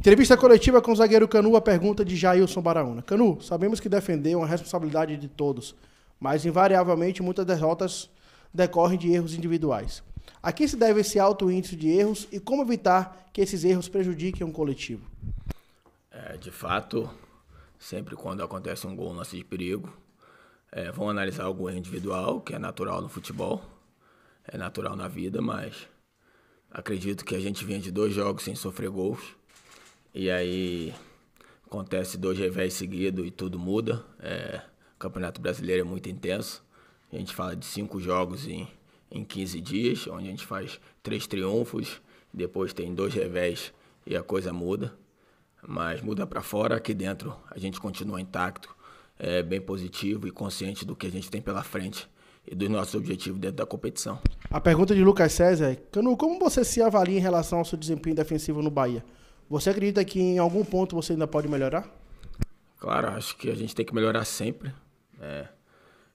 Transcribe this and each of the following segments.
Entrevista coletiva com o zagueiro Canu, a pergunta de Jailson Baraúna. Canu, sabemos que defender é uma responsabilidade de todos, mas invariavelmente muitas derrotas decorrem de erros individuais. A que se deve esse alto índice de erros e como evitar que esses erros prejudiquem um coletivo? É, de fato, sempre quando acontece um gol, um de perigo, é, vão analisar algum erro individual, que é natural no futebol, é natural na vida, mas acredito que a gente vinha de dois jogos sem sofrer gols. E aí acontece dois revés seguidos e tudo muda. É, o Campeonato Brasileiro é muito intenso. A gente fala de cinco jogos em, em 15 dias, onde a gente faz três triunfos, depois tem dois revés e a coisa muda. Mas muda para fora, aqui dentro a gente continua intacto, é, bem positivo e consciente do que a gente tem pela frente e dos nossos objetivos dentro da competição. A pergunta de Lucas César é, como você se avalia em relação ao seu desempenho defensivo no Bahia? Você acredita que em algum ponto você ainda pode melhorar? Claro, acho que a gente tem que melhorar sempre. É,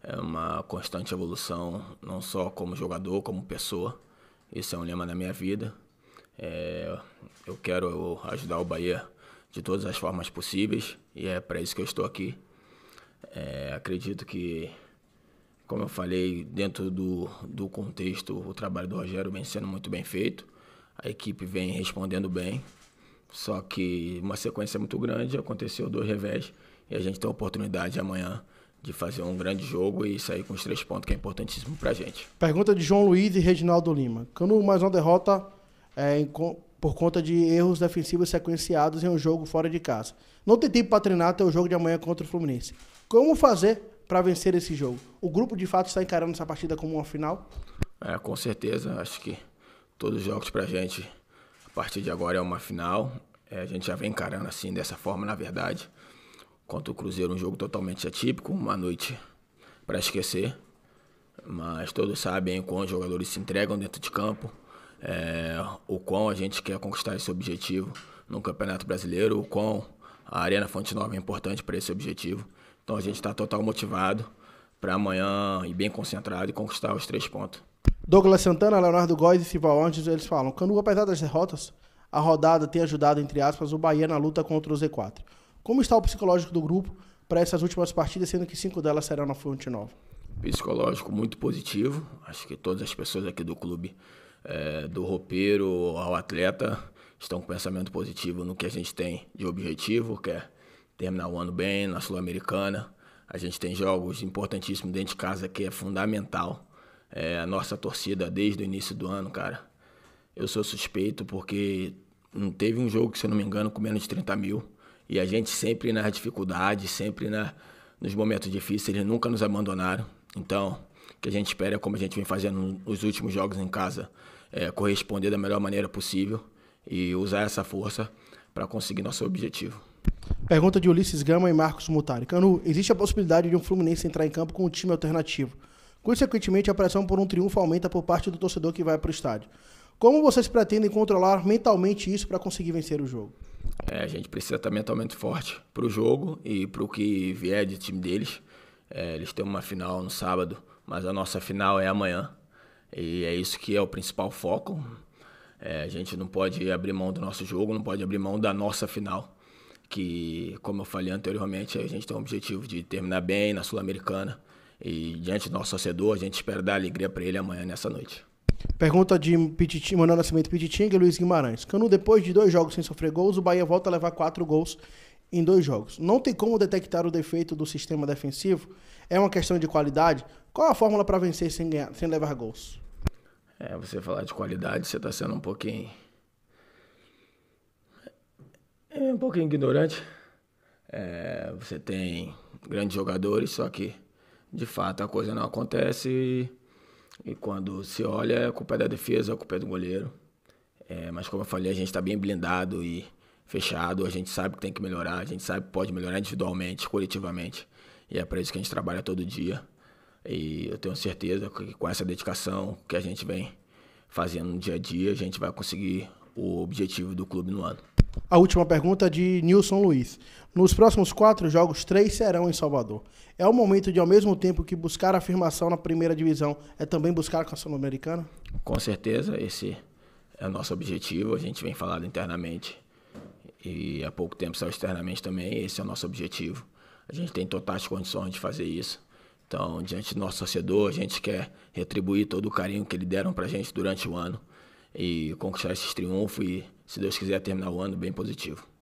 é uma constante evolução, não só como jogador, como pessoa. Isso é um lema da minha vida. É, eu quero ajudar o Bahia de todas as formas possíveis e é para isso que eu estou aqui. É, acredito que, como eu falei, dentro do, do contexto, o trabalho do Rogério vem sendo muito bem feito, a equipe vem respondendo bem. Só que uma sequência muito grande, aconteceu dois revés e a gente tem a oportunidade amanhã de fazer um grande jogo e sair com os três pontos, que é importantíssimo para a gente. Pergunta de João Luiz e Reginaldo Lima. cano mais uma derrota é, por conta de erros defensivos sequenciados em um jogo fora de casa. Não tem tempo para treinar até o jogo de amanhã contra o Fluminense. Como fazer para vencer esse jogo? O grupo, de fato, está encarando essa partida como uma final? É, com certeza. Acho que todos os jogos para a gente, a partir de agora, é uma final. É, a gente já vem encarando assim dessa forma, na verdade. Contra o Cruzeiro, um jogo totalmente atípico, uma noite para esquecer. Mas todos sabem o quão os jogadores se entregam dentro de campo, é, o quão a gente quer conquistar esse objetivo no Campeonato Brasileiro, o quão a Arena Fonte Nova é importante para esse objetivo. Então a gente está total motivado para amanhã e bem concentrado e conquistar os três pontos. Douglas Santana, Leonardo Góes e Silva Ondes, eles falam, Canu, apesar das derrotas, a rodada tem ajudado, entre aspas, o Bahia na luta contra o Z4. Como está o psicológico do grupo para essas últimas partidas, sendo que cinco delas serão na Fonte Nova? Psicológico muito positivo. Acho que todas as pessoas aqui do clube, é, do roupeiro ao atleta, estão com pensamento positivo no que a gente tem de objetivo, que é terminar o ano bem na Sul-Americana. A gente tem jogos importantíssimos dentro de casa que é fundamental. É, a nossa torcida desde o início do ano, cara, eu sou suspeito porque não teve um jogo, se eu não me engano, com menos de 30 mil. E a gente sempre nas dificuldades, sempre na, nos momentos difíceis, eles nunca nos abandonaram. Então, o que a gente espera, é como a gente vem fazendo nos últimos jogos em casa, é corresponder da melhor maneira possível e usar essa força para conseguir nosso objetivo. Pergunta de Ulisses Gama e Marcos Mutari. Canu, existe a possibilidade de um Fluminense entrar em campo com um time alternativo? Consequentemente, a pressão por um triunfo aumenta por parte do torcedor que vai para o estádio. Como vocês pretendem controlar mentalmente isso para conseguir vencer o jogo? É, a gente precisa estar mentalmente forte para o jogo e para o que vier de time deles. É, eles têm uma final no sábado, mas a nossa final é amanhã. E é isso que é o principal foco. É, a gente não pode abrir mão do nosso jogo, não pode abrir mão da nossa final. Que, como eu falei anteriormente, a gente tem o objetivo de terminar bem na Sul-Americana. E diante do nosso torcedor, a gente espera dar alegria para ele amanhã nessa noite. Pergunta de Pititinga, Manuel Nascimento Pititinga e Luiz Guimarães. Canu, depois de dois jogos sem sofrer gols, o Bahia volta a levar quatro gols em dois jogos. Não tem como detectar o defeito do sistema defensivo? É uma questão de qualidade? Qual a fórmula para vencer sem, ganhar, sem levar gols? É, você falar de qualidade, você está sendo um pouquinho. É um pouquinho ignorante. É, você tem grandes jogadores, só que de fato a coisa não acontece e e quando se olha, a culpa é da defesa, a culpa é do goleiro. É, mas como eu falei, a gente está bem blindado e fechado. A gente sabe que tem que melhorar, a gente sabe que pode melhorar individualmente, coletivamente. E é para isso que a gente trabalha todo dia. E eu tenho certeza que com essa dedicação que a gente vem fazendo no dia a dia, a gente vai conseguir o objetivo do clube no ano. A última pergunta de Nilson Luiz. Nos próximos quatro jogos, três serão em Salvador. É o momento de, ao mesmo tempo que buscar a afirmação na primeira divisão, é também buscar a sul americana? Com certeza, esse é o nosso objetivo. A gente vem falando internamente e há pouco tempo saiu externamente também. Esse é o nosso objetivo. A gente tem totais condições de fazer isso. Então, diante do nosso torcedor, a gente quer retribuir todo o carinho que lhe deram para a gente durante o ano e conquistar esses triunfos e se Deus quiser terminar o ano bem positivo.